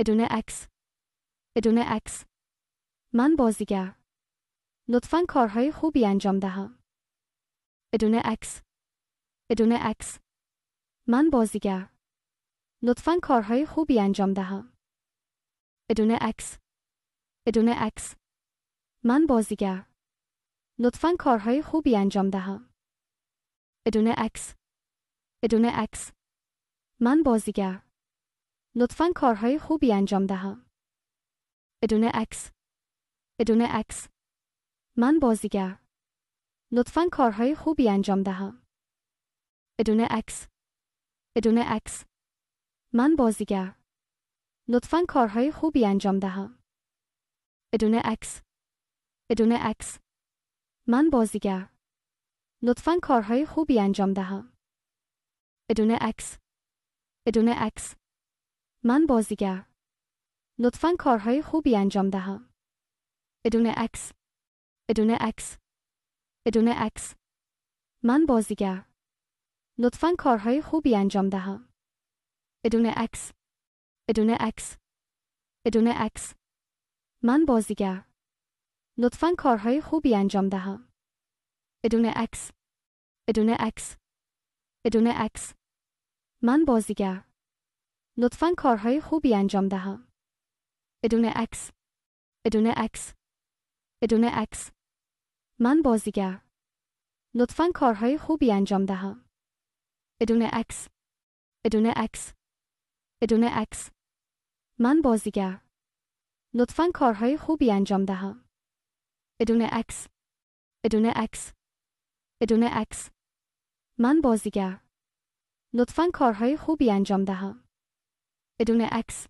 بدون عکس بدون عکس من بازیگر لطفا کارهای خوبی انجام دهم بدون عکس بدون عکس من بازیگر لطفا کارهای خوبی انجام دهم بدون عکس بدون عکس من بازیگر لطفا کارهای خوبی انجام دهم بدون عکس بدون عکس من بازیگر لطفا کارهای خوبی انجام دهم. بدون عکس بدون عکس من بازیگر لطفا کارهای خوبی انجام دهم. بدون عکس بدون عکس من بازیگر لطفا کارهای خوبی انجام دهم. بدون عکس بدون عکس من بازیگر لطفا کارهای خوبی انجام دهم. بدون عکس بدون عکس من بازیگر لطفا کارهای خوبی انجام دهم ادونه عکس بدون عکس بدون عکس من بازیگر لطفا کارهای خوبی انجام دهم ادونه عکس بدون عکس بدون عکس من بازیگر لطفا کارهای خوبی انجام دهم ادونه عکس بدون عکس بدون عکس من بازیگر لطفا کارهای خوبی انجام دهم. بدون عکس. بدون عکس. بدون عکس. من بازیگر. لطفا کارهای خوبی انجام دهم. بدون عکس. بدون عکس. بدون عکس. من بازیگر. لطفا کارهای خوبی انجام دهم. بدون عکس. بدون عکس. بدون عکس. من بازیگر. لطفا کارهای خوبی انجام دهم. بدون عکس